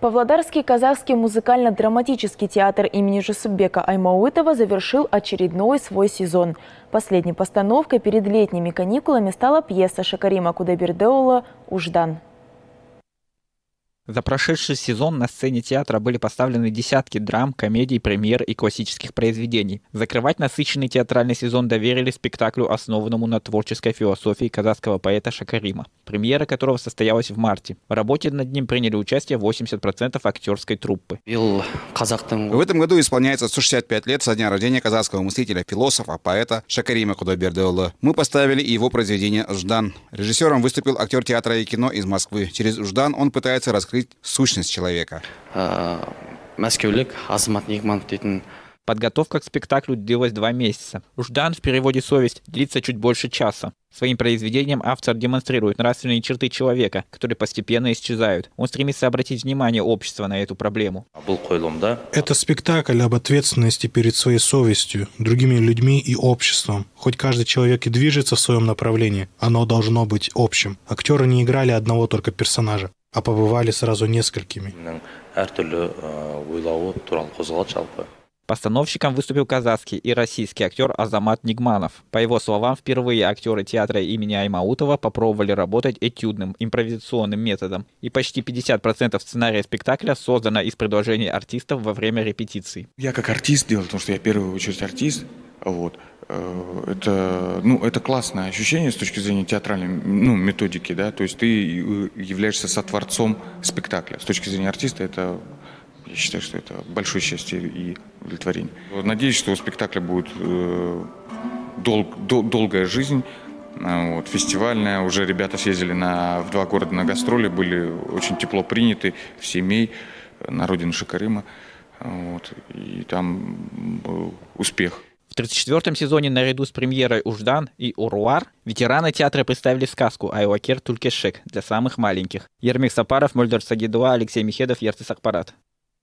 Павлодарский казахский музыкально-драматический театр имени Жасубека Аймауытова завершил очередной свой сезон. Последней постановкой перед летними каникулами стала пьеса Шакарима Кудайбердеула «Уждан». За прошедший сезон на сцене театра были поставлены десятки драм, комедий, премьер и классических произведений. Закрывать насыщенный театральный сезон доверили спектаклю, основанному на творческой философии казахского поэта Шакарима, премьера которого состоялась в марте. В работе над ним приняли участие 80% актерской труппы. В этом году исполняется 165 лет со дня рождения казахского мыслителя, философа, поэта Шакарима Кудайбердеула. Мы поставили его произведение «Ждан». Режиссером выступил актер театра и кино из Москвы. Через «Ждан» он пытается рассказать раскрыть сущность человека. Э, Мәскеулік Азамат Нигманов Подготовка к спектаклю длилась два месяца. Ждан в переводе «Совесть» длится чуть больше часа. Своим произведением автор демонстрирует нравственные черты человека, которые постепенно исчезают. Он стремится обратить внимание общества на эту проблему. Это спектакль об ответственности перед своей совестью, другими людьми и обществом. Хоть каждый человек и движется в своем направлении, оно должно быть общим. Актеры не играли одного только персонажа а побывали сразу несколькими. Э, Постановщиком выступил казахский и российский актер Азамат Нигманов. По его словам, впервые актеры театра имени Аймаутова попробовали работать этюдным, импровизационным методом. И почти 50% сценария спектакля создано из предложений артистов во время репетиций. Я как артист делал, потому что я в первую очередь артист, вот. Э, это, ну, это классное ощущение с точки зрения театральной ну, методики, да, то есть ты э, являешься сотворцом спектакля. С точки зрения артиста это, я считаю, что это большое счастье и удовлетворение. Надеюсь, что у спектакля будет э, дол, дол, долгая жизнь, а, вот, фестивальная. Уже ребята съездили на, в два города на гастроли, были очень тепло приняты в семей, на родину Шикарыма. Вот, и там был успех. В 34-м сезоне наряду с премьерой «Уждан» и «Уруар» ветераны театра представили сказку «Айвакер Тулькешек» для самых маленьких. Ермик Сапаров, Мольдор Сагидуа, Алексей Михедов, Ерцис Акпарат.